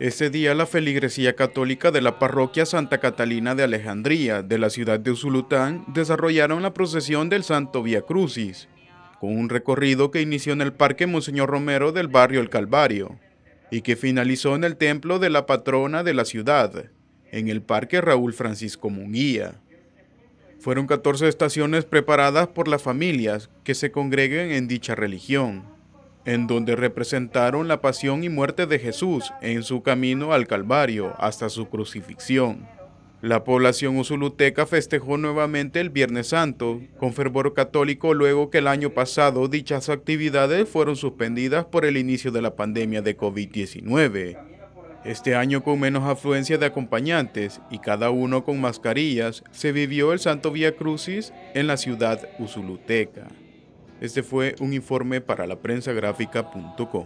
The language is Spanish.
Ese día la feligresía católica de la parroquia Santa Catalina de Alejandría de la ciudad de Usulután desarrollaron la procesión del Santo Via Crucis, con un recorrido que inició en el Parque Monseñor Romero del barrio El Calvario y que finalizó en el templo de la patrona de la ciudad, en el Parque Raúl Francisco Munguía. Fueron 14 estaciones preparadas por las familias que se congreguen en dicha religión en donde representaron la pasión y muerte de Jesús en su camino al Calvario hasta su crucifixión. La población usuluteca festejó nuevamente el Viernes Santo con fervor católico luego que el año pasado dichas actividades fueron suspendidas por el inicio de la pandemia de COVID-19. Este año con menos afluencia de acompañantes y cada uno con mascarillas, se vivió el Santo Vía Crucis en la ciudad usuluteca. Este fue un informe para la prensa gráfica.com.